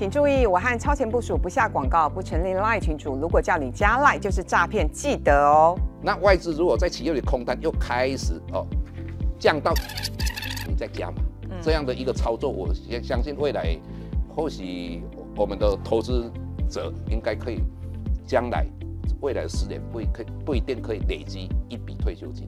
请注意，我们超前部署，不下广告，不成立拉群主。如果叫你加拉，就是诈骗，记得哦。那外资如果在企业里空单又开始哦降到，你再加嘛？这样的一个操作，我相相信未来或许我们的投资者应该可以将来未来十年不一可不一定可以累积一笔退休金。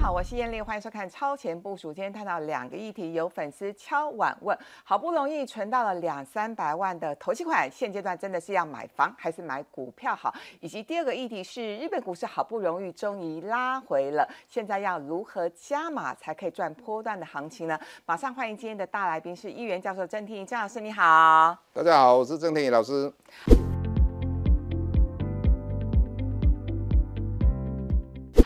好，我是艳丽，欢迎收看超前部署。今天探讨两个议题，有粉丝敲碗问：好不容易存到了两三百万的投机款，现阶段真的是要买房还是买股票好？以及第二个议题是日本股市好不容易终于拉回了，现在要如何加码才可以赚波段的行情呢？马上欢迎今天的大来宾是议员教授郑天宇，郑老师你好，大家好，我是郑天宇老师。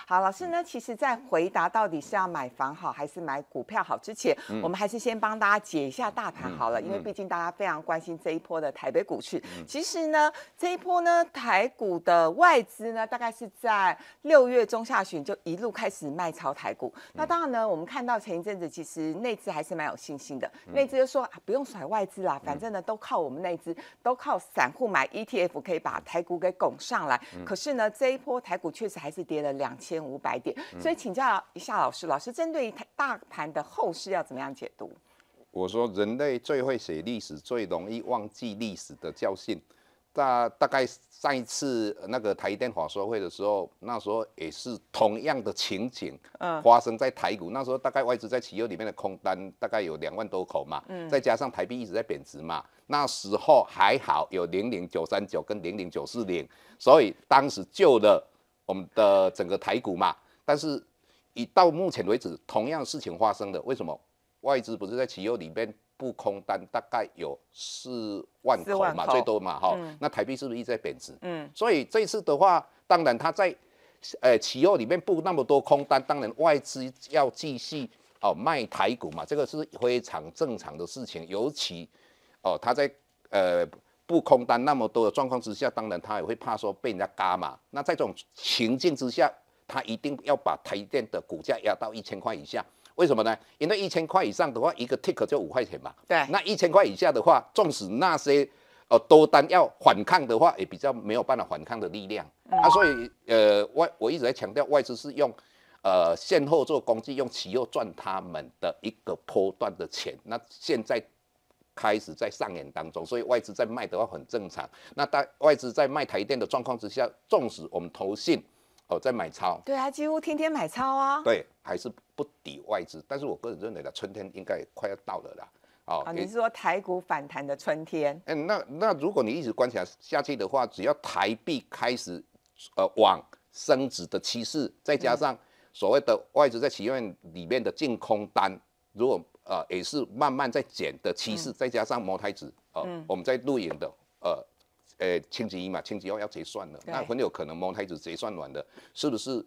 好，老师呢？其实，在回答到底是要买房好还是买股票好之前，我们还是先帮大家解一下大盘好了，因为毕竟大家非常关心这一波的台北股市。其实呢，这一波呢，台股的外资呢，大概是在六月中下旬就一路开始卖超台股。那当然呢，我们看到前一阵子其实内资还是蛮有信心的，内资说不用甩外资啦，反正呢都靠我们内资，都靠散户买 ETF 可以把台股给拱上来。可是呢，这一波台股确实还是跌了两千。千五百点，所以请教一下老师，老师针对大盘的后市要怎么样解读？我说人类最会写历史，最容易忘记历史的教训。大大概上一次那个台电法说会的时候，那时候也是同样的情景，嗯，发生在台股，那时候大概外资在企业里面的空单大概有两万多口嘛，嗯，再加上台币一直在贬值嘛，那时候还好有零零九三九跟零零九四零，所以当时救了。我们的整个台股嘛，但是以到目前为止，同样事情发生的，为什么外资不是在期油里面布空单，大概有四万口嘛，最多嘛，哈，那台币是不是一直在贬值？嗯，所以这次的话，当然他在呃期油里面布那么多空单，当然外资要继续哦卖台股嘛，这个是非常正常的事情，尤其哦他在呃。不空单那么多的状况之下，当然他也会怕说被人家嘎嘛。那在这种情境之下，他一定要把台电的股价压到一千块以下。为什么呢？因为一千块以上的话，一个 tick 就五块钱嘛。对。那一千块以下的话，纵使那些呃多单要反抗的话，也比较没有办法反抗的力量。啊，所以呃外我一直在强调，外资是用呃现货做工具，用企业赚他们的一个波段的钱。那现在。开始在上演当中，所以外资在卖的话很正常。那大外资在卖台电的状况之下，纵使我们投信，哦，在买超，对啊，几乎天天买超啊。对，还是不抵外资。但是我个人认为呢，春天应该快要到了啦。哦，你是说台股反弹的春天？嗯，那那如果你一直观察下去的话，只要台币开始呃往升值的趋势，再加上所谓的外资在企业里面的净空单，如果呃，也是慢慢在减的趋势，再加上茅台子，呃，我们在录影的，呃，呃，星期一嘛，星期二要结算了，那很有可能茅台子结算完的，是不是？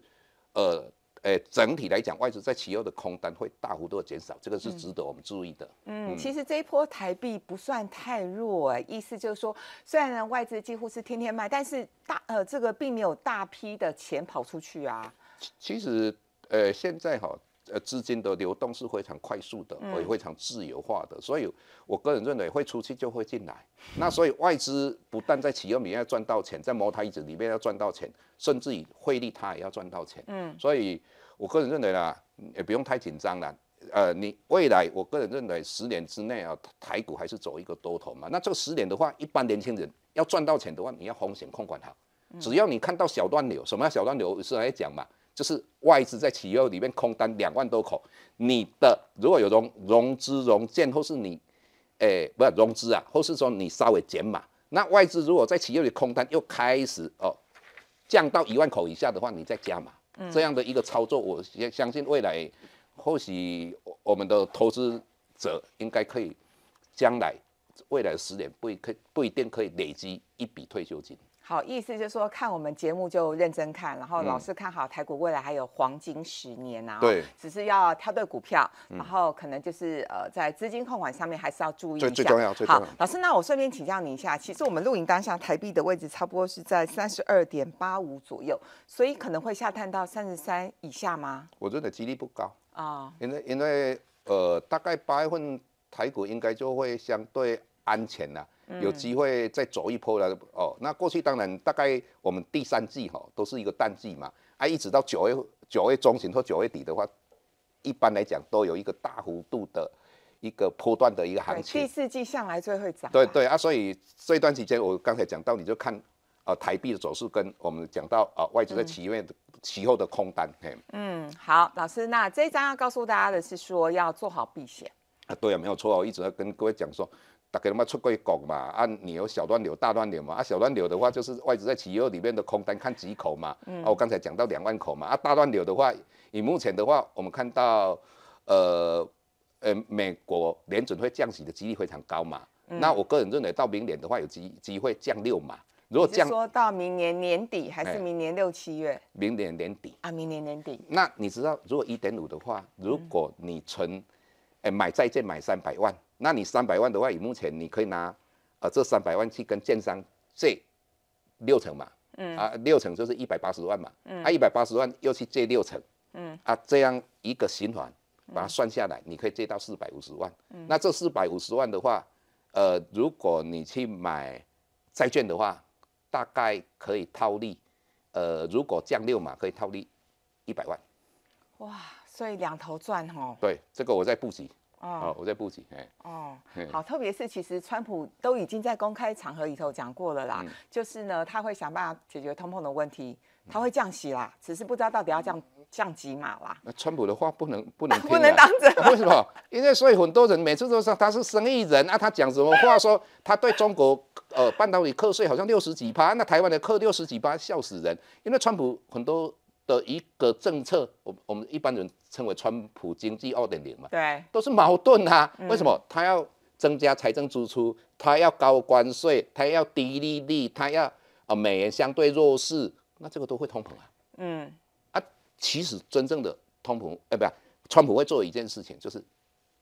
呃，呃，整体来讲，外资在期二的空单会大幅度的减少，这个是值得我们注意的。嗯，其实这一波台币不算太弱，意思就是说，虽然外资几乎是天天卖，但是大，呃，这个并没有大批的钱跑出去啊。其实，呃，现在哈。呃，资金的流动是非常快速的，也非常自由化的，所以我个人认为会出去就会进来。那所以外资不但在企业里面要赚到钱，在茅台子里面要赚到钱，甚至于汇率它也要赚到钱。嗯，所以我个人认为呢，也不用太紧张了。呃，你未来我个人认为十年之内啊，台股还是走一个多头嘛。那这个十年的话，一般年轻人要赚到钱的话，你要风险控管好。只要你看到小断流，什么小断流是来讲嘛。就是外资在企业里面空单两万多口，你的如果有融融资融券或是你，诶不是融资啊，或是说你稍微减码，那外资如果在企业里空单又开始哦降到一万口以下的话，你再加码，这样的一个操作，我相相信未来或许我们的投资者应该可以将来未来十年不一可不一定可以累积一笔退休金。好，意思就是说看我们节目就认真看，然后老师看好台股未来还有黄金十年呐，对，只是要挑对股票，然后可能就是呃在资金控管上面还是要注意一下。最最重要，最重要。好，老师，那我顺便请教你一下，其实我们录影当下台币的位置差不多是在三十二点八五左右，所以可能会下探到三十三以下吗？我觉得几率不高啊，因为因为呃大概八月份台股应该就会相对安全了。有机会再走一波了哦。那过去当然大概我们第三季哈都是一个淡季嘛，啊，一直到九月九月中旬或九月底的话，一般来讲都有一个大幅度的一个波段的一个行情。第四季向来最会涨。对对啊，所以这段期间我刚才讲到，你就看呃台币的走势跟我们讲到啊，外资在七的期后的空单。嗯，好，老师，那这张要告诉大家的是说要做好避险。啊，对啊，没有错，我一直要跟各位讲说。大概他妈出过口嘛，啊，你有小断流、大断流嘛？啊，小断流的话就是外资在企业里面的空单看几口嘛？啊，我刚才讲到两万口嘛？啊，大断流的话，以目前的话，我们看到，呃，呃，美国联准会降息的几率非常高嘛？那我个人认为到明年的话有机机会降六嘛？如果降到明年年底还是明年六七月？明年年底啊，明年年底。那你知道如果一点五的话，如果你存，哎，买债券买三百万？那你三百万的话，以目前你可以拿，呃，这三百万去跟建商借六成嘛，嗯，啊，六成就是一百八十万嘛，嗯，啊，一百八十万又去借六成，嗯，啊，这样一个循环，把它算下来，你可以借到四百五十万，嗯，那这四百五十万的话，呃，如果你去买债券的话，大概可以套利，呃，如果降六嘛，可以套利一百万，哇，所以两头赚哦，对，这个我在布局。哦，我在布哎，哦，好，特别是其实川普都已经在公开场合里头讲过了啦，就是呢他会想办法解决通膨的问题，他会降息啦，只是不知道到底要降降几码啦。川普的话不能不能 不能当真，为什么？因为所以很多人每次都说他是生意人啊，他讲什么话，说他对中国呃半导体课税好像六十几趴，那台湾的课六十几趴，笑死人。因为川普很多。的一个政策，我我们一般人称为川普经济二点零嘛，对，都是矛盾啊。为什么他要增加财政支出？他要高关税，他要低利率，他要啊美元相对弱势，那这个都会通膨啊。嗯，啊，其实真正的通膨，哎，不，川普会做一件事情，就是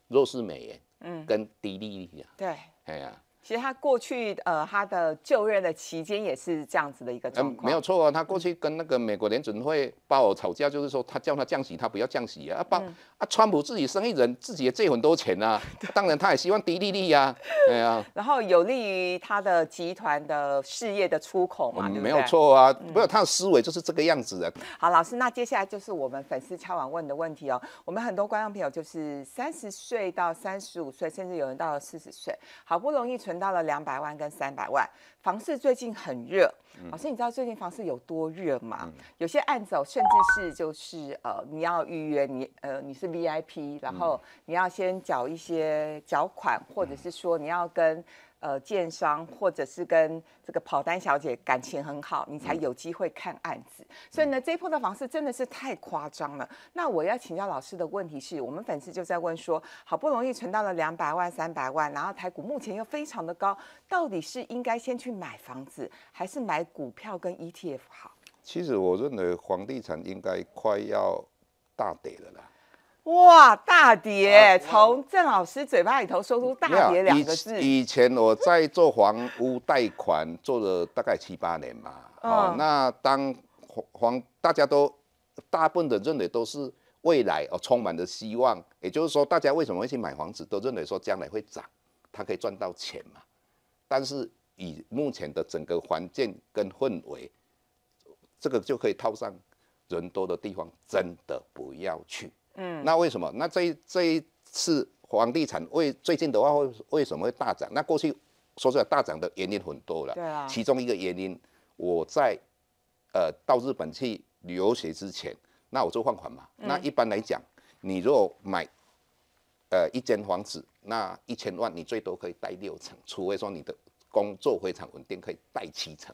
弱势美元，嗯，跟低利率啊。对，哎呀。其实他过去，呃，他的就任的期间也是这样子的一个状况，没有错啊。他过去跟那个美国联准会鲍尔吵架，就是说他叫他降息，他不要降息啊，鲍啊，川普自己生意人，自己也借很多钱啊。当然他也希望低利率呀，对啊。然后有利于他的集团的事业的出口嘛，对对？没有错啊，没有，他的思维就是这个样子的。好，老师，那接下来就是我们粉丝敲网问的问题哦。我们很多观众朋友就是三十岁到三十五岁，甚至有人到了四十岁，好不容易存。到了两百万跟三百万，房市最近很热。老师，你知道最近房市有多热吗？有些案子哦，甚至是就是呃，你要预约，你呃，你是 V I P，然后你要先缴一些缴款，或者是说你要跟。呃，建商或者是跟这个跑单小姐感情很好，你才有机会看案子。所以呢，这一波的房市真的是太夸张了。那我要请教老师的问题是，我们粉丝就在问说，好不容易存到了两百万、三百万，然后台股目前又非常的高，到底是应该先去买房子，还是买股票跟 ETF 好？其实我认为房地产应该快要大跌了啦。哇，大跌！从郑老师嘴巴里头说出“大跌”两个字。以前我在做房屋贷款，做了大概七八年嘛。哦，那当房大家都大部分的认为都是未来哦，充满了希望。也就是说，大家为什么会去买房子，都认为说将来会涨，它可以赚到钱嘛。但是以目前的整个环境跟氛围，这个就可以套上：人多的地方真的不要去。嗯，那为什么？那这这一次房地产为最近的话，为为什么会大涨？那过去，说实在，大涨的原因很多了。对啊。其中一个原因，我在呃到日本去旅游学之前，那我就换款嘛。那一般来讲，你如果买呃一间房子，那一千万，你最多可以贷六成，除非说你的工作非常稳定，可以贷七成。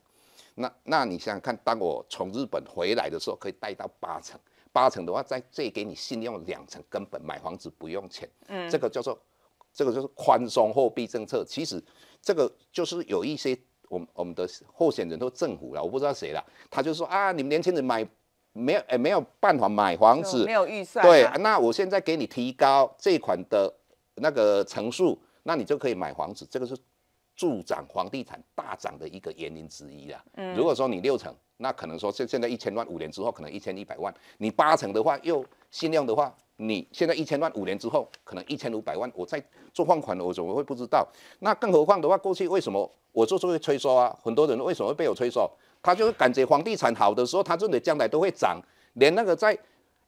那那你想想看，当我从日本回来的时候，可以贷到八成。八成的话，在这给你信用两成，根本买房子不用钱。嗯，这个叫做这个就是宽松货币政策。其实这个就是有一些我们我们的候选人，都政府了，我不知道谁了，他就说啊，你们年轻人买没有哎没有办法买房子，没有预算。对，那我现在给你提高这款的那个层数，那你就可以买房子。这个是助长房地产大涨的一个原因之一了。嗯，如果说你六成，那可能说现现在一千万，五年之后可能一千一百万。你八成的话，又新量的话，你现在一千万，五年之后可能一千五百万。我在做放款了，我怎么会不知道？那更何况的话，过去为什么我做这个催收啊？很多人为什么会被我催收？他就是感觉房地产好的时候，他认为将来都会涨。连那个在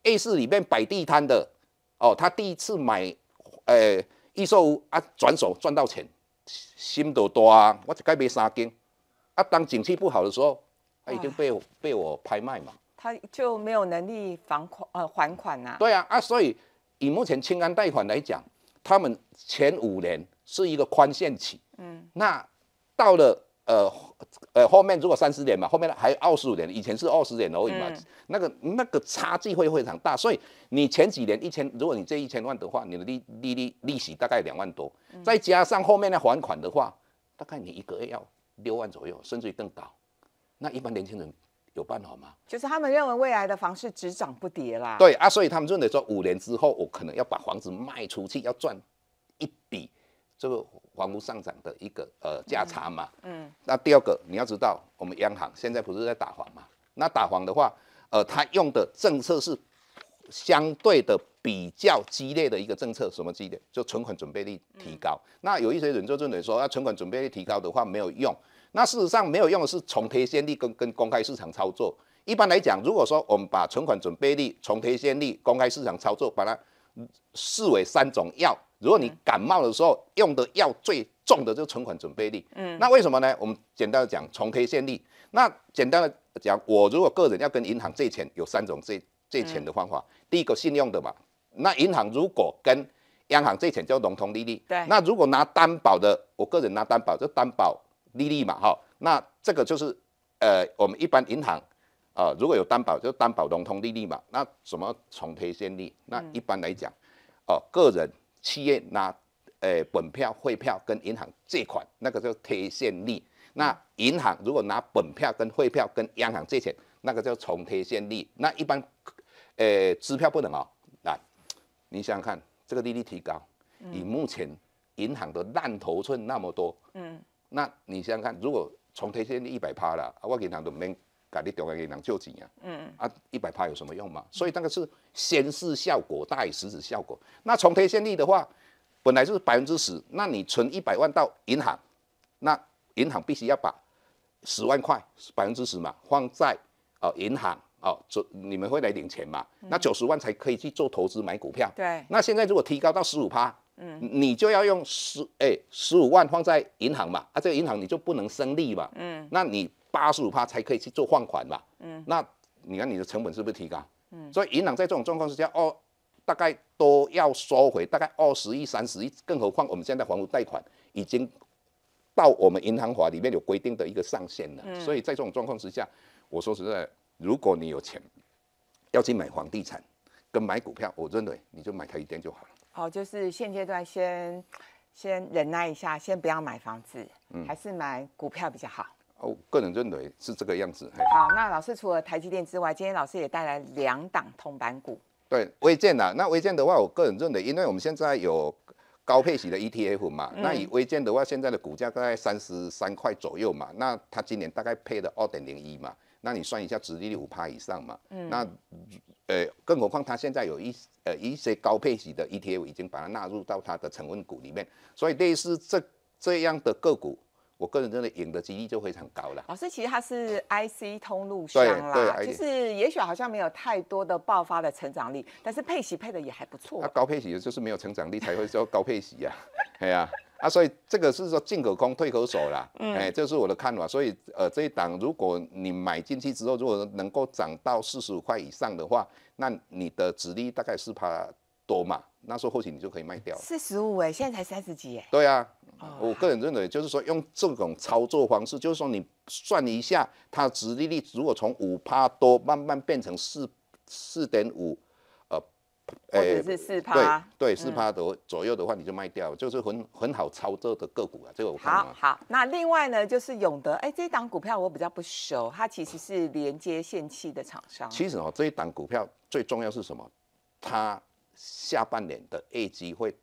A 市里面摆地摊的，哦，他第一次买，诶售屋啊转手赚到钱，心都大，我一盖买三间。啊，当景气不好的时候。他已经被被我拍卖嘛？他就没有能力还款呃还款啊？对啊啊！所以以目前清安贷款来讲，他们前五年是一个宽限期，嗯，那到了呃呃后面如果三十年嘛，后面还有二十五年，以前是二十年而已嘛，那个那个差距会非常大。所以你前几年一千，如果你这一千万的话，你的利利率利息大概两万多，再加上后面的还款的话，大概你一个月要六万左右，甚至更高。那一般年轻人有办法吗？就是他们认为未来的房市只涨不跌啦。对啊，所以他们认为说五年之后我可能要把房子卖出去，要赚一笔这个房屋上涨的一个呃价差嘛。嗯。那第二个，你要知道，我们央行现在不是在打房嘛？那打房的话，呃，他用的政策是相对的比较激烈的一个政策，什么激烈？就存款准备率提高。那有一些人就认为说，那存款准备率提高的话没有用。那事实上没有用的是重贴现率跟跟公开市场操作。一般来讲，如果说我们把存款准备率、重贴现率、公开市场操作，把它视为三种药。如果你感冒的时候用的药最重的就存款准备率。嗯。那为什么呢？我们简单的讲，重贴现率。那简单的讲，我如果个人要跟银行借钱，有三种借借钱的方法。第一个信用的嘛。那银行如果跟央行借钱叫融通利率。对。那如果拿担保的，我个人拿担保就担保。利率嘛，哈，那这个就是，呃，我们一般银行，啊，如果有担保就担保融通利率嘛，那怎么重贴现率？那一般来讲，哦，个人、企业拿，呃，本票、汇票跟银行借款，那个叫贴现率。那银行如果拿本票跟汇票跟央行借钱，那个叫重贴现率。那一般，呃，支票不能哦，来，你想想看，这个利率提高，以目前银行的烂头寸那么多，嗯。那你想想看，如果重贴现率一百趴了，啊，我银行都免敢你中央银行借钱啊，嗯，啊，一百趴有什么用嘛？所以那个是先示效果大于实质效果。那重贴现率的话，本来就是百分之十，那你存一百万到银行，那银行必须要把十万块百分之十嘛放在哦银行哦，这你们会来领钱嘛？那九十万才可以去做投资买股票。对。那现在如果提高到十五趴？嗯，你就要用十哎十五万放在银行嘛，啊这个银行你就不能生利嘛，嗯，那你八十五趴才可以去做放款嘛，嗯，那你看你的成本是不是提高？嗯，所以银行在这种状况之下，哦大概都要收回大概二十亿三十亿，更何况我们现在房屋贷款已经到我们银行法里面有规定的一个上限了，嗯，所以在这种状况之下，我说实在，如果你有钱要去买房地产跟买股票，我认为你就买它一点就好了。好，就是现阶段先先忍耐一下，先不要买房子，还是买股票比较好。哦，个人认为是这个样子。好，那老师除了台积电之外，今天老师也带来两档通版股。对，微电啊，那微建的话，我个人认为，因为我们现在有高配息的 ETF 嘛，那以微建的话，现在的股价大概三十三块左右嘛，那它今年大概配的二点零一嘛。那你算一下，直立率五趴以上嘛？嗯，那呃，更何况它现在有一呃一些高配息的 ETF 已经把它纳入到它的成分股里面，所以类似这这样的个股，我个人真的赢的几率就非常高了。老师，其实它是 IC 通路商啦，就是也许好像没有太多的爆发的成长力，但是配息配的也还不错。它高配息就是没有成长力才会说高配息 呀，对呀。啊，所以这个是说进可攻退可守啦，哎，这是我的看法。所以呃，这一档如果你买进去之后，如果能够涨到四十五块以上的话，那你的止利大概是怕多嘛，那时候或许你就可以卖掉了。四十五哎，现在才三十几哎。对啊，我个人认为就是说用这种操作方式，就是说你算一下，它止利率如果从五趴多慢慢变成四四点五。或者是四趴，对四趴多左右的话，你就卖掉，就是很很好操作的个股啊，这个我看好。好，那另外呢，就是永德，哎，这档股票我比较不熟，它其实是连接线器的厂商。其实哦，这一档股票最重要是什么？它下半年的 A 绩会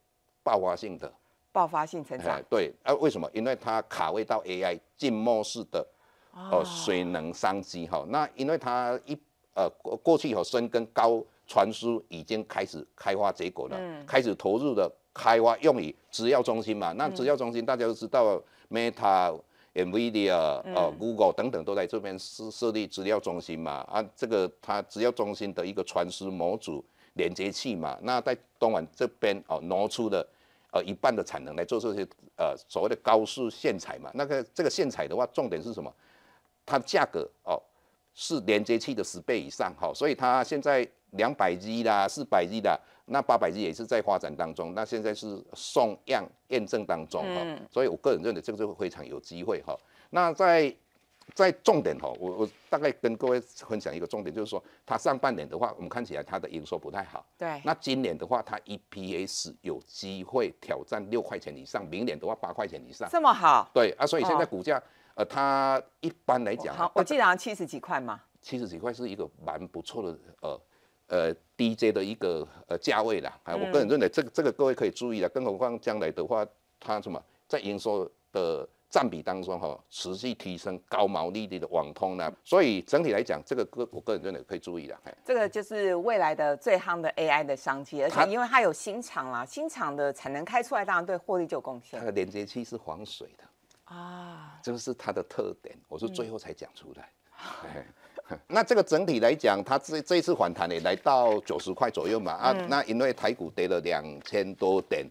爆发性的爆发性成长。对，啊，为什么？因为它卡位到 AI 静默式的哦，水能商机哈。那因为它一呃过过去有深耕高。传输已经开始开花结果了，开始投入的开发，用于资料中心嘛？那资料中心大家都知道，Meta、NVIDIA、呃 Google 等等都在这边设设立资料中心嘛？啊，这个它资料中心的一个传输模组连接器嘛？那在东莞这边哦，挪出了呃一半的产能来做这些呃所谓的高速线材嘛？那个这个线材的话，重点是什么？它价格哦是连接器的十倍以上，好，所以它现在。两百 G 的、四百 G 的，那八百 G 也是在发展当中。那现在是送样验证当中哈，所以我个人认为这个就非常有机会哈。那在在重点哈，我我大概跟各位分享一个重点，就是说它上半年的话，我们看起来它的营收不太好。对。那今年的话，它 EPS 有机会挑战六块钱以上，明年的话八块钱以上。这么好。对啊，所以现在股价呃，它一般来讲，好，我记得七十几块嘛。七十几块是一个蛮不错的呃。呃，D J 的一个呃价位啦，啊，我个人认为这个这个各位可以注意了，更何况将来的话，它什么在营收的占比当中哈，持续提升高毛利率的网通呢，所以整体来讲，这个个我个人认为可以注意哎，这个就是未来的最夯的 A I 的商机，而且因为它有新厂啦，新厂的产能开出来，当然对获利就有贡献。它的连接器是防水的啊，这个是它的特点，我是最后才讲出来。那这个整体来讲，它这这一次反弹也来到九十块左右嘛啊，那因为台股跌了两千多点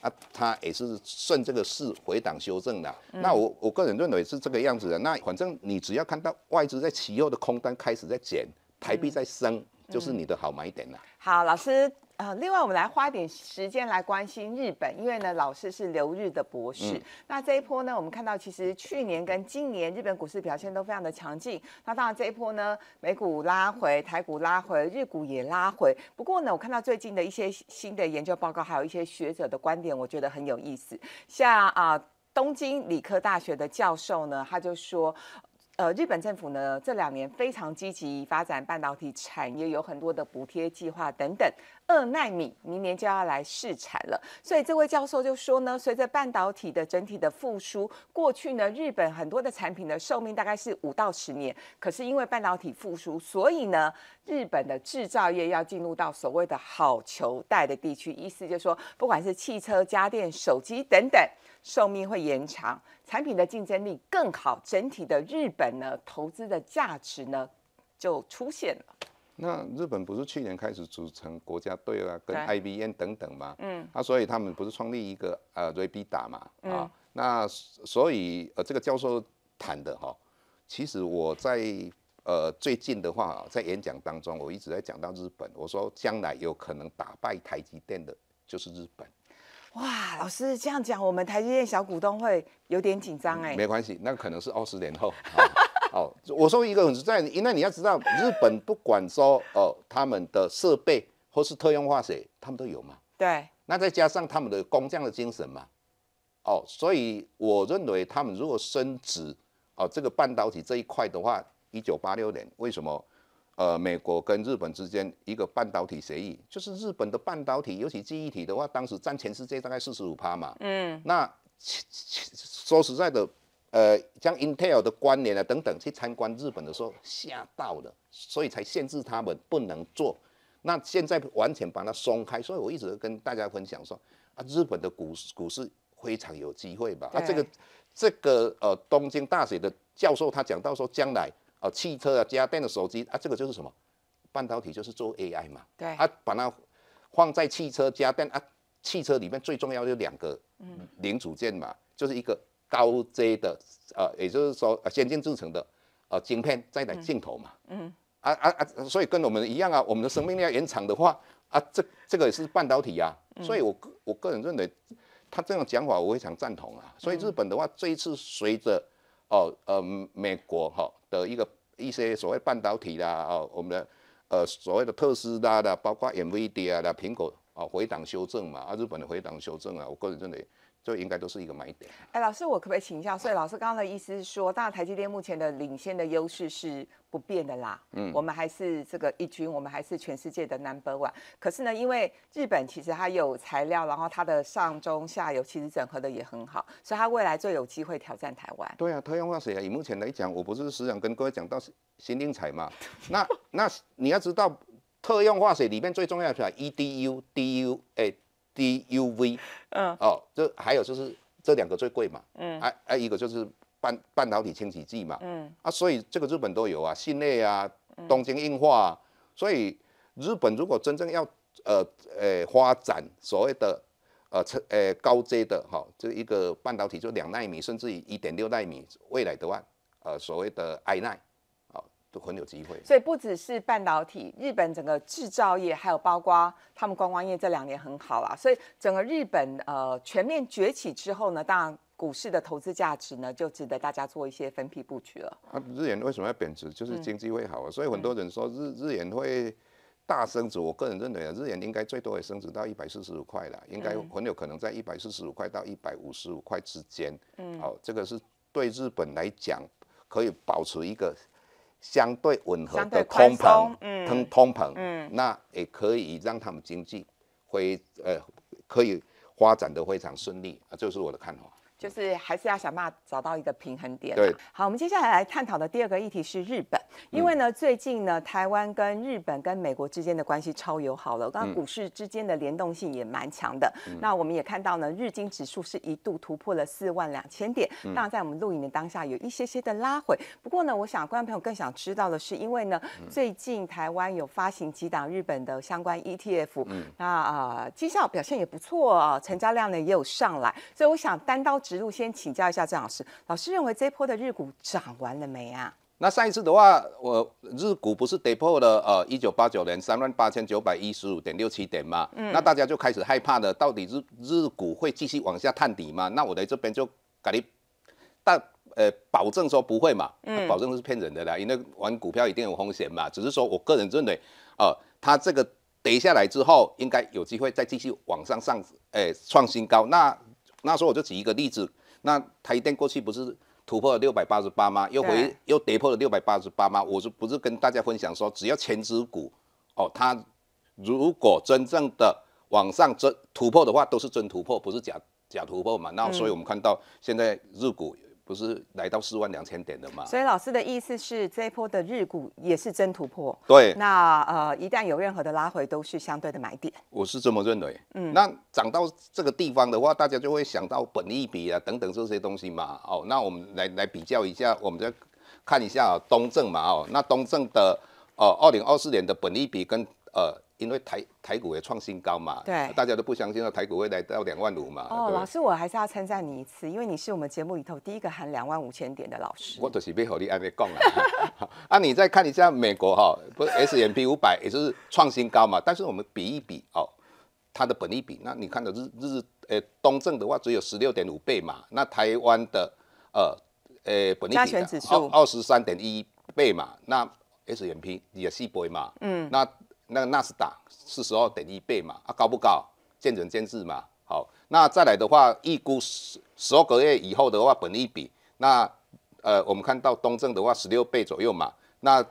啊，它也是顺这个势回档修正的。那我我个人认为是这个样子的。那反正你只要看到外资在期后的空单开始在减，台币在升，就是你的好买点了。好，老师。啊，另外我们来花点时间来关心日本，因为呢，老师是留日的博士。那这一波呢，我们看到其实去年跟今年日本股市表现都非常的强劲。那当然这一波呢，美股拉回，台股拉回，日股也拉回。不过呢，我看到最近的一些新的研究报告，还有一些学者的观点，我觉得很有意思。像啊，东京理科大学的教授呢，他就说，呃，日本政府呢这两年非常积极发展半导体产业，有很多的补贴计划等等。二纳米明年就要来试产了，所以这位教授就说呢，随着半导体的整体的复苏，过去呢日本很多的产品的寿命大概是五到十年，可是因为半导体复苏，所以呢日本的制造业要进入到所谓的好球带的地区，意思就是说，不管是汽车、家电、手机等等，寿命会延长，产品的竞争力更好，整体的日本呢投资的价值呢就出现了。那日本不是去年开始组成国家队啊，跟 IBM 等等嘛，嗯，啊，所以他们不是创立一个呃 Rapid 嘛，啊，那所以呃这个教授谈的哈，其实我在呃最近的话，在演讲当中，我一直在讲到日本，我说将来有可能打败台积电的，就是日本。哇，老师这样讲，我们台积电小股东会有点紧张哎。没关系，那可能是二十年后。哦，我说一个很实在，因为你要知道，日本不管说哦，他们的设备或是特用化学他们都有嘛。对。那再加上他们的工匠的精神嘛。哦，所以我认为他们如果升值哦，这个半导体这一块的话，一九八六年为什么？呃，美国跟日本之间一个半导体协议，就是日本的半导体，尤其记忆体的话，当时占全世界大概四十五趴嘛。嗯。那说实在的。呃，像 Intel 的关联啊等等，去参观日本的时候吓到了，所以才限制他们不能做。那现在完全把它松开，所以我一直跟大家分享说啊，日本的股股市非常有机会吧？啊，这个这个呃，东京大学的教授他讲到说，将来呃，汽车啊、家电的、手机啊，这个就是什么半导体，就是做 AI 嘛。对，啊，把它放在汽车家电啊，汽车里面最重要就两个零组件嘛，就是一个。高阶的，呃，也就是说，先进制成的，呃，晶片再来镜头嘛，嗯，啊啊啊，所以跟我们一样啊，我们的生命力要延长的话，啊，这这个也是半导体啊，所以我我个人认为，他这种讲法我非常赞同啊。所以日本的话，这一次随着哦呃美国哈的一个一些所谓半导体啦，哦，我们的呃所谓的特斯拉的，包括 MVD 啊的苹果啊回档修正嘛，啊，日本的回档修正啊，我个人认为。就应该都是一个买点。哎，老师，我可不可以请教？所以老师刚刚的意思是说，当然台积电目前的领先的优势是不变的啦。嗯，我们还是这个一军，我们还是全世界的 number one。可是呢，因为日本其实它有材料，然后它的上中下游其实整合的也很好，所以它未来最有机会挑战台湾。对啊，特用化水啊，以目前来讲，我不是时常跟各位讲到新新宁材嘛？那那你要知道，特用化水里面最重要的是 E D U D U 哎。D U V，嗯，哦，这还有就是这两个最贵嘛，嗯，还还一个就是半半导体清洗剂嘛，嗯，啊，所以这个日本都有啊，信乐啊，东京硬化，啊，所以日本如果真正要呃呃发展所谓的呃特呃高阶的哈，这一个半导体就两纳米甚至于一点六纳米，未来的话，呃，所谓的埃奈。很有机会，所以不只是半导体，日本整个制造业还有包括他们观光业这两年很好了，所以整个日本呃全面崛起之后呢，当然股市的投资价值呢就值得大家做一些分批布局了。啊，日元为什么要贬值？就是经济会好啊，所以很多人说日日元会大升值。我个人认为啊，日元应该最多会升值到一百四十五块了，应该很有可能在一百四十五块到一百五十五块之间。嗯，好，这个是对日本来讲可以保持一个。相对吻合的通膨，通通膨，嗯，那也可以让他们经济会，呃，可以发展的非常顺利，啊，这是我的看法，就是还是要想办法找到一个平衡点，对，好，我们接下来来探讨的第二个议题是日本。因为呢，最近呢，台湾跟日本跟美国之间的关系超友好了，刚股市之间的联动性也蛮强的。那我们也看到呢，日经指数是一度突破了四万两千点，当然在我们录影的当下有一些些的拉回。不过呢，我想观众朋友更想知道的是，因为呢，最近台湾有发行几档日本的相关 ETF，那啊，绩效表现也不错啊，成交量呢也有上来。所以我想单刀直入，先请教一下郑老师，老师认为这波的日股涨完了没啊？那上一次的话，我日股不是跌破了呃一九八九年三万八千九百一十五点六七点嘛，嗯，那大家就开始害怕了，到底是日股会继续往下探底吗？那我在这边就给你，但呃保证说不会嘛，嗯，保证是骗人的啦，因为玩股票一定有风险嘛，只是说我个人认为，呃，它这个跌下来之后，应该有机会再继续往上上，哎，创新高。那那时候我就举一个例子，那它一定过去不是。突破了六百八十八吗？又回又跌破了六百八十八吗？我是不是跟大家分享说，只要千只股哦，它如果真正的往上真突破的话，都是真突破，不是假假突破嘛？那所以我们看到现在日股。不是来到四万两千点的嘛？所以老师的意思是，这一波的日股也是真突破。对，那呃，一旦有任何的拉回，都是相对的买点。我是这么认为。嗯，那涨到这个地方的话，大家就会想到本利比啊等等这些东西嘛。哦，那我们来来比较一下，我们再看一下东正嘛。哦，那东正的呃二零二四年的本利比跟呃。因为台台股也创新高嘛，对，大家都不相信，那台股会来到两万五嘛。哦，老师，我还是要称赞你一次，因为你是我们节目里头第一个喊两万五千点的老师。我都是被合你安的讲啊。啊，你再看一下美国哈，不是 S M P 五百也是创新高嘛，但是我们比一比哦，它的本利比，那你看的日日呃东证的话只有十六点五倍嘛，那台湾的呃呃本利比权二十三点一倍嘛，那 S M P 也是倍嘛，嗯，那。那纳斯达四十二等一倍嘛，啊高不高，见仁见智嘛。好，那再来的话，预估十十二个月以后的话，本利比，那呃我们看到东证的话十六倍左右嘛，那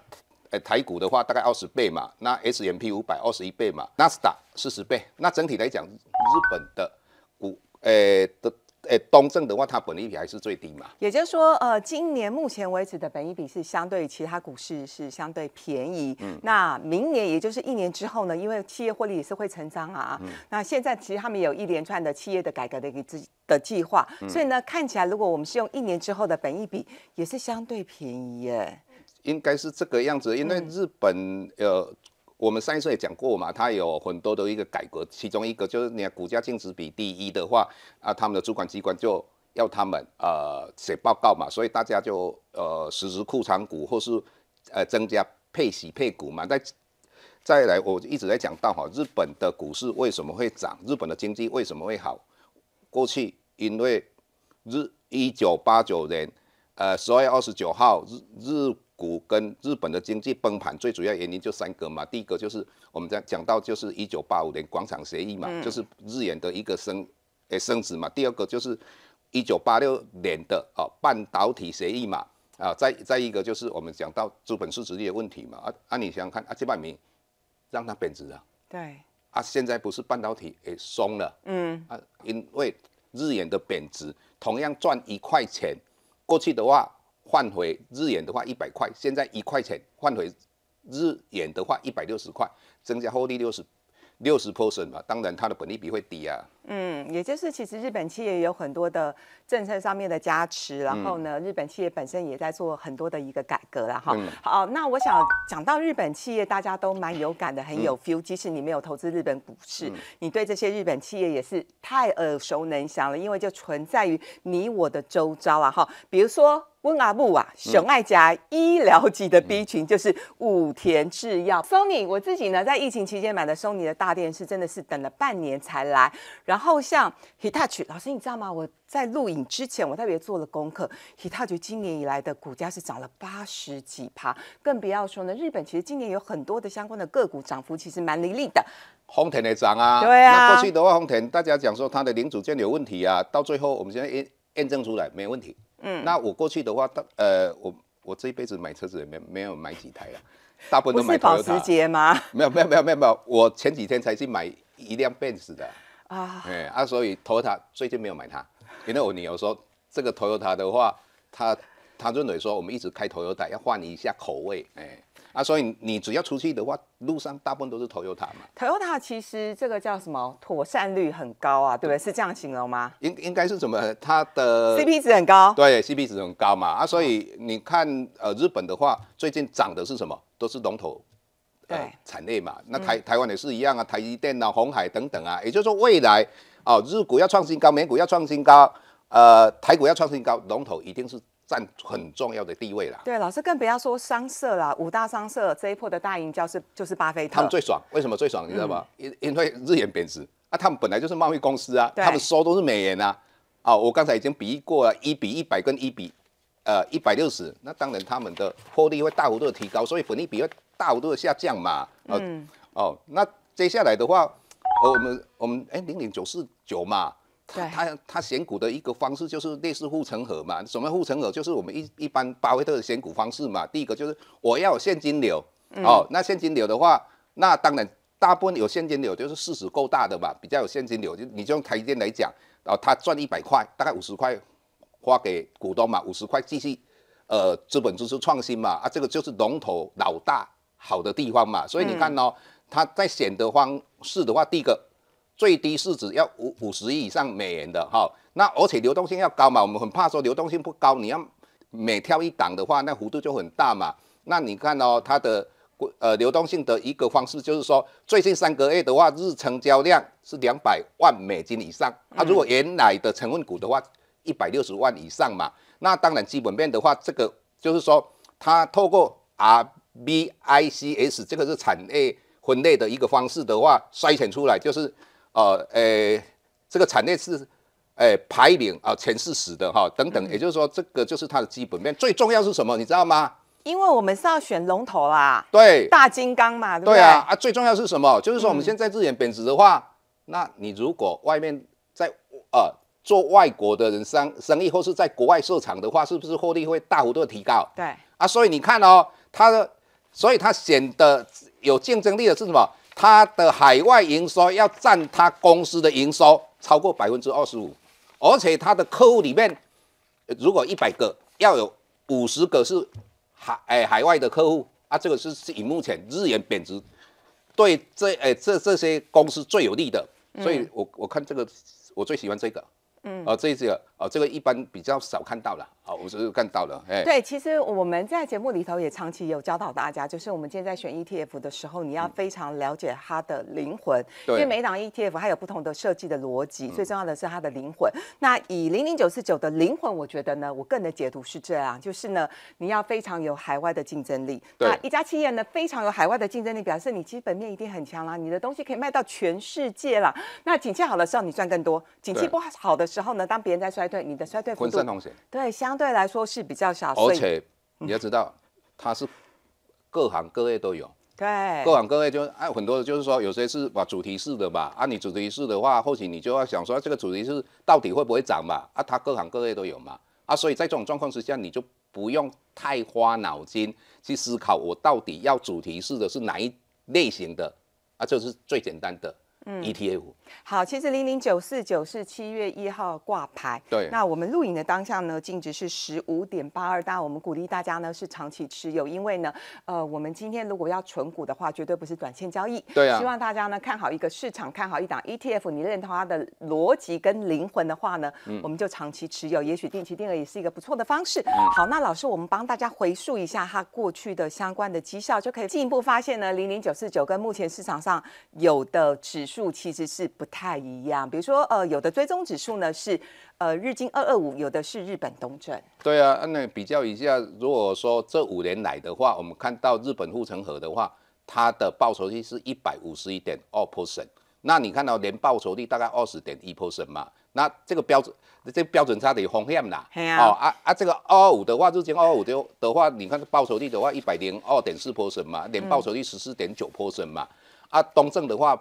呃台股的话大概二十倍嘛，那 S M P 五百二十一倍嘛，纳斯达四十倍，那整体来讲，日本的股，诶的。诶，东正的话，它本益比还是最低嘛。也就是说，呃，今年目前为止的本益比是相对其他股市是相对便宜。那明年，也就是一年之后呢，因为企业获利也是会成长啊。那现在其实他们有一连串的企业的改革的一个的计划，所以呢，看起来如果我们是用一年之后的本益比，也是相对便宜耶。应该是这个样子，因为日本呃。我们上一次也讲过嘛，它有很多的一个改革，其中一个就是你股价净值比第一的话，啊，他们的主管机关就要他们呃写报告嘛，所以大家就呃实施库存股或是呃增加配息配股嘛。再再来，我一直在讲到哈，日本的股市为什么会涨，日本的经济为什么会好？过去因为日一九八九年呃十二月二十九号日日。股跟日本的经济崩盘，最主要原因就三个嘛。第一个就是我们在讲到就是一九八五年广场协议嘛，就是日元的一个升诶升值嘛。第二个就是一九八六年的啊半导体协议嘛，啊再再一个就是我们讲到资本市值的问题嘛。啊，啊，你想想看啊，这半年让它贬值啊，对。啊，现在不是半导体诶松了，嗯，啊因为日元的贬值，同样赚一块钱，过去的话。换回日元的话，一百块；现在一块钱换回日元的话，一百六十块，增加获利六十六十 percent 嘛。当然，它的本利比会低啊。嗯，也就是其实日本企业有很多的政策上面的加持，然后呢，日本企业本身也在做很多的一个改革了哈。好，那我想讲到日本企业，大家都蛮有感的，很有 feel。即使你没有投资日本股市，你对这些日本企业也是太耳熟能详了，因为就存在于你我的周遭啊哈。比如说。温阿木啊，熊爱家医疗级的 B 群就是武田制药。Sony，我自己呢在疫情期间买的 Sony 的大电视，真的是等了半年才来。然后像 Hitachi 老师，你知道吗？我在录影之前，我特别做了功课。Hitachi 今年以来的股价是涨了八十几趴，更不要说呢，日本其实今年有很多的相关的个股涨幅其实蛮凌厉的。丰田也涨啊，对啊，那过去的话丰田大家讲说它的零组件有问题啊，到最后我们现在验验证出来没问题。嗯，那我过去的话，当呃，我我这一辈子买车子也没没有买几台了，大部分都是保时捷吗？没有没有没有没有没有，我前几天才去买一辆奔驰的啊，哎啊，所以 Toyota 最近没有买它，因为我女儿说这个 Toyota 的话，他他认为说我们一直开 Toyota 要换一下口味，哎。啊，所以你只要出去的话，路上大部分都是 Toyota 嘛。Toyota 其实这个叫什么？妥善率很高啊，对不对？是这样形容吗？应应该是什么？它的 CP 值很高。对，CP 值很高嘛。啊，所以你看，呃，日本的话最近涨的是什么？都是龙头，呃，产业嘛。那台台湾也是一样啊，台积电啊、红海等等啊。也就是说，未来啊，日股要创新高，美股要创新高，呃，台股要创新高，龙头一定是。占很重要的地位啦。对，老师更不要说商社啦，五大商社这一波的大赢家是就是巴菲特。他们最爽，为什么最爽？你知道吧？因因为日元贬值，那他们本来就是贸易公司啊，他们收都是美元啊。啊，我刚才已经比喻过了，一比一百跟一比，呃，一百六十，那当然他们的获利会大幅度的提高，所以本利比会大幅度的下降嘛。嗯。哦，那接下来的话，我们我们哎，零零九四九嘛。他他选股的一个方式就是类似护城河嘛，什么护城河就是我们一一般巴菲特的选股方式嘛。第一个就是我要有现金流哦，那现金流的话，那当然大部分有现金流就是市值够大的嘛，比较有现金流就你就用台积电来讲哦，他赚一百块，大概五十块花给股东嘛，五十块继续呃资本支持创新嘛，啊这个就是龙头老大好的地方嘛，所以你看哦，他在选的方式的话，第一个。最低市值要五五十亿以上美元的哈，那而且流动性要高嘛，我们很怕说流动性不高，你要每跳一档的话，那幅度就很大嘛。那你看哦，它的呃流动性的一个方式就是说，最近三个月的话，日成交量是两百万美金以上。它如果原来的成分股的话，一百六十万以上嘛。那当然，基本面的话，这个就是说，它透过 R B I C S 这个是产业分类的一个方式的话，筛选出来就是。呃，诶，这个产业是，诶，排名啊前四十的哈，等等，也就是说，这个就是它的基本面。最重要是什么，你知道吗？因为我们是要选龙头啦，对，大金刚嘛，对不对？啊，最重要是什么？就是说，我们现在日源贬值的话，那你如果外面在呃做外国的人商生意，或是在国外设厂的话，是不是获利会大幅度的提高？对，啊，所以你看哦，它的，所以它显得有竞争力的是什么？它的海外营收要占它公司的营收超过百分之二十五，而且它的客户里面，如果一百个要有五十个是海诶海外的客户啊，这个是是以目前日元贬值，对这诶这这些公司最有利的，所以我我看这个我最喜欢这个，嗯啊这个啊这个一般比较少看到了。好，我是看到了。哎，对，其实我们在节目里头也长期有教导大家，就是我们现在选 ETF 的时候，你要非常了解它的灵魂。因为每档 ETF 它有不同的设计的逻辑，最重要的是它的灵魂。那以零零九四九的灵魂，我觉得呢，我个人的解读是这样，就是呢，你要非常有海外的竞争力。对。那一家企业呢，非常有海外的竞争力，表示你基本面一定很强啦，你的东西可以卖到全世界啦。那景气好的时候，你赚更多；景气不好的时候呢，当别人在衰退，你的衰退。浑身同对，相。相对来说是比较小，而且你要知道，它是各行各业都有，对，各行各业就哎很多，就是说有些是把主题式的吧，啊，你主题式的话，或许你就要想说这个主题是到底会不会涨吧，啊，它各行各业都有嘛，啊，所以在这种状况之下，你就不用太花脑筋去思考，我到底要主题式的是哪一类型的，啊，就是最简单的 ETF。好，其实零零九四九是七月一号挂牌。对，那我们录影的当下呢，净值是十五点八二。然，我们鼓励大家呢，是长期持有，因为呢，呃，我们今天如果要存股的话，绝对不是短线交易。对啊。希望大家呢看好一个市场，看好一档 ETF，你认同它的逻辑跟灵魂的话呢，我们就长期持有。也许定期定额也是一个不错的方式。好，那老师，我们帮大家回溯一下它过去的相关的绩效，就可以进一步发现呢，零零九四九跟目前市场上有的指数其实是。不太一样，比如说，呃，有的追踪指数呢是，呃，日经二二五，有的是日本东证。对啊，那比较一下，如果说这五年来的话，我们看到日本护城河的话，它的报酬率是一百五十一点二 percent，那你看到年报酬率大概二十点一 percent 嘛？那这个标准，这标准差的风险啦，哦啊啊，这个二二五的话，日经二二五的的话，你看报酬率的话一百零二点四 percent 嘛，年报酬率十四点九 percent 嘛，啊，东证的话。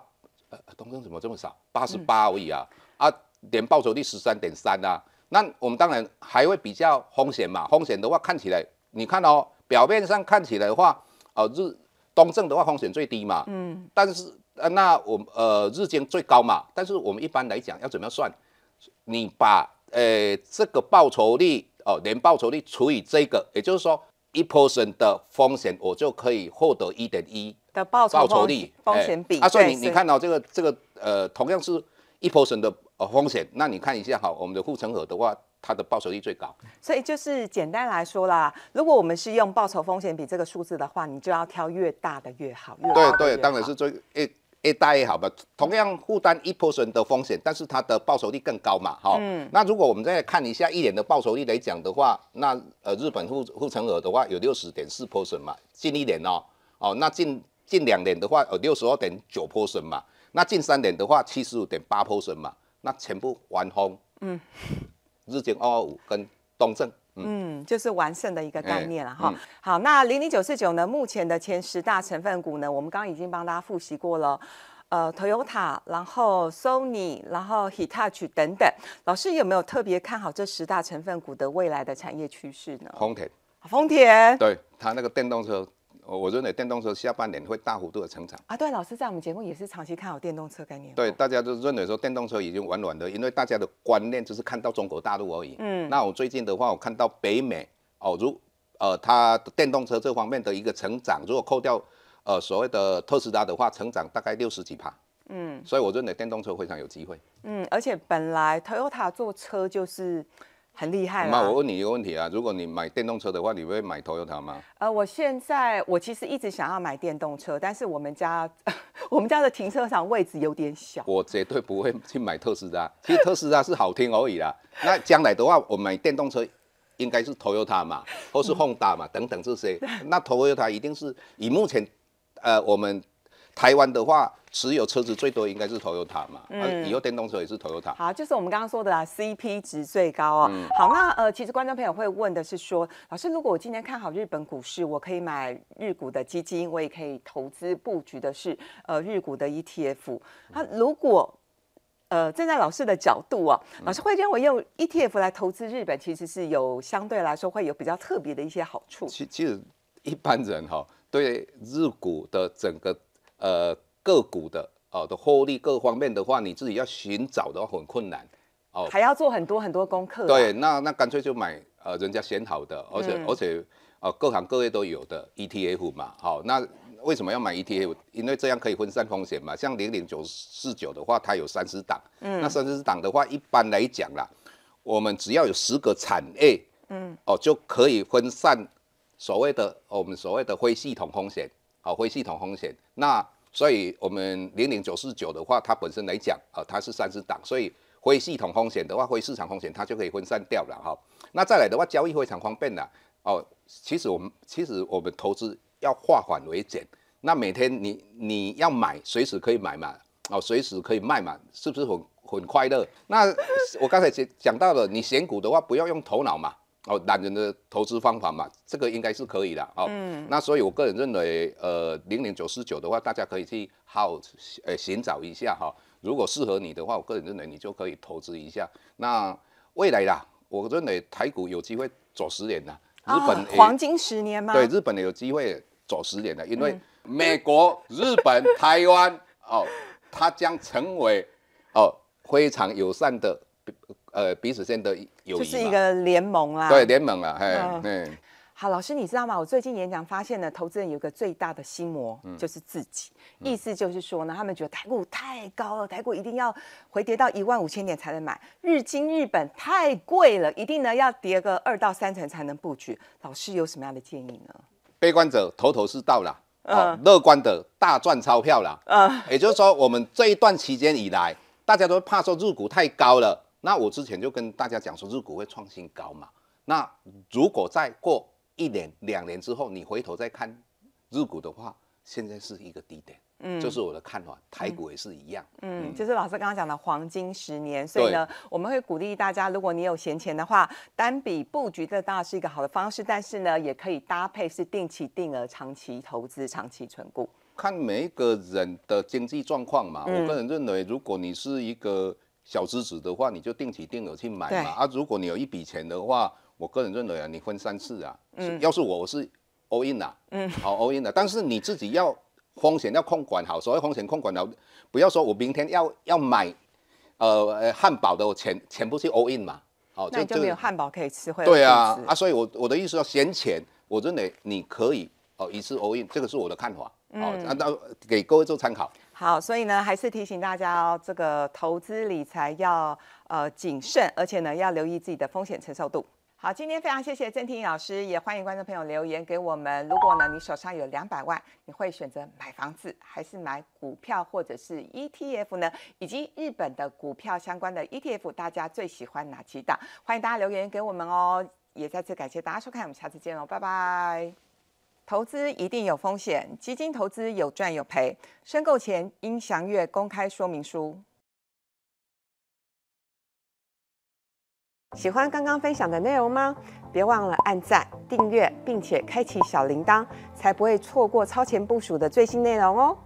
呃，东正怎么这么少？八十八而已啊，啊，年报酬率十三点三啊。那我们当然还会比较风险嘛。风险的话，看起来，你看哦，表面上看起来的话，哦，日东证的话风险最低嘛。嗯。但是，那我呃日经最高嘛。但是我们一般来讲要怎么样算？你把呃这个报酬率哦年报酬率除以这个，也就是说一 percent 的风险我就可以获得一点一。的报酬报酬率风险比啊，所以你你看到这个这个呃同样是一 p r o r t i o n 的风险，那你看一下哈，我们的护城河的话，它的报酬率最高。所以就是简单来说啦，如果我们是用报酬风险比这个数字的话，你就要挑越大的越好。对对，当然是最越越大越好吧。同样负担一 p r o r t i o n 的风险，但是它的报酬率更高嘛，哈。嗯。那如果我们再看一下一年的报酬率来讲的话，那呃日本护护城河的话有六十点四 p r o r t i o n 嘛，近一年哦，哦那近。近两年的话，呃，六十二点九破损嘛。那近三年的话，七十五点八破损嘛。那全部完轰，嗯，日经二二五跟东证，嗯，就是完胜的一个概念了哈。好，那零零九四九呢？目前的前十大成分股呢，我们刚刚已经帮大家复习过了，呃，Toyota，然后 Sony，然后 Hitachi 等等。老师有没有特别看好这十大成分股的未来的产业趋势呢？丰田，丰田，对他那个电动车。我认为电动车下半年会大幅度的成长啊。对，老师在我们节目也是长期看好电动车概念。对，大家都认为说电动车已经完卵了，因为大家的观念就是看到中国大陆而已。嗯。那我最近的话，我看到北美哦，如呃，它电动车这方面的一个成长，如果扣掉呃所谓的特斯拉的话，成长大概六十几帕。嗯。所以我认为电动车非常有机会。嗯，而且本来 Toyota 做车就是。很厉害。妈，我问你一个问题啊，如果你买电动车的话，你会买 Toyota 吗？呃，我现在我其实一直想要买电动车，但是我们家 我们家的停车场位置有点小。我绝对不会去买特斯拉，其实特斯拉是好听而已啦。那将来的话，我买电动车应该是 Toyota 嘛，或是 Honda 嘛，等等这些。那 Toyota 一定是以目前呃我们。台湾的话，持有车子最多应该是头油塔嘛。嗯。以后电动车也是头油塔。好，就是我们刚刚说的啦，CP 值最高啊。好，那呃，其实观众朋友会问的是说，老师，如果我今天看好日本股市，我可以买日股的基金，我也可以投资布局的是呃日股的 ETF。那如果呃站在老师的角度啊，老师会认为用 ETF 来投资日本，其实是有相对来说会有比较特别的一些好处。其其实一般人哈，对日股的整个。呃，个股的哦的获利各方面的话，你自己要寻找的话很困难哦，还要做很多很多功课。对，那那干脆就买呃人家选好的，而且而且呃各行各业都有的 ETF 嘛，好，那为什么要买 ETF？因为这样可以分散风险嘛。像零零九四九的话，它有三十档，嗯，那三十档的话，一般来讲啦，我们只要有十个产业，嗯，哦就可以分散所谓的我们所谓的非系统风险。好，灰系统风险。那所以我们零零九四九的话，它本身来讲，呃，它是三十档，所以灰系统风险的话，灰市场风险它就可以分散掉了哈。那再来的话，交易非常方便的哦。其实我们其实我们投资要化繁为简。那每天你你要买，随时可以买嘛，哦，随时可以卖嘛，是不是很很快乐？那我刚才讲讲到了，你选股的话，不要用头脑嘛。哦，懒人的投资方法嘛，这个应该是可以的哦。嗯，那所以我个人认为，呃，零零九四九的话，大家可以去好呃寻找一下哈。如果适合你的话，我个人认为你就可以投资一下。那未来啦，我认为台股有机会走十年的。日本黄金十年吗？对，日本有机会走十年的，因为美国、日本、台湾哦，它将成为哦非常友善的呃彼此间的。就是一个联盟啦，对联盟啦，哎对。好老师，你知道吗？我最近演讲发现呢，投资人有个最大的心魔，就是自己。意思就是说呢，他们觉得台股太高了，台股一定要回跌到一万五千点才能买；日经日本太贵了，一定呢要跌个二到三成才能布局。老师有什么样的建议呢？悲观者头头是道啦，哦，乐观的大赚钞票啦。嗯，也就是说，我们这一段期间以来，大家都怕说入股太高了。那我之前就跟大家讲说，日股会创新高嘛？那如果再过一年、两年之后，你回头再看日股的话，现在是一个低点，嗯，就是我的看法。台股也是一样，嗯，就是老师刚刚讲的黄金十年。所以呢，我们会鼓励大家，如果你有闲钱的话，单笔布局这当然是一个好的方式，但是呢，也可以搭配是定期定额长期投资、长期存股。看每一个人的经济状况嘛，我个人认为，如果你是一个。小资子的话，你就定期定额去买嘛。啊，如果你有一笔钱的话，我个人认为啊，你分三次啊。嗯。要是我，我是 all in 啊。嗯。好 all in 啊。但是你自己要风险要控管好，所谓风险控管好，不要说我明天要要买，呃呃汉堡的，我全全部去 all in 嘛。哦，那就没有汉堡可以吃会。对啊啊，所以我我的意思要嫌钱，我认为你可以哦一次 all in，这个是我的看法。嗯。啊，那给各位做参考。好，所以呢，还是提醒大家哦，这个投资理财要呃谨慎，而且呢，要留意自己的风险承受度。好，今天非常谢谢郑婷老师，也欢迎观众朋友留言给我们。如果呢，你手上有两百万，你会选择买房子，还是买股票，或者是 ETF 呢？以及日本的股票相关的 ETF，大家最喜欢哪几档？欢迎大家留言给我们哦。也再次感谢大家收看，我们下次见哦，拜拜。投资一定有风险，基金投资有赚有赔。申购前应详阅公开说明书。喜欢刚刚分享的内容吗？别忘了按赞、订阅，并且开启小铃铛，才不会错过超前部署的最新内容哦。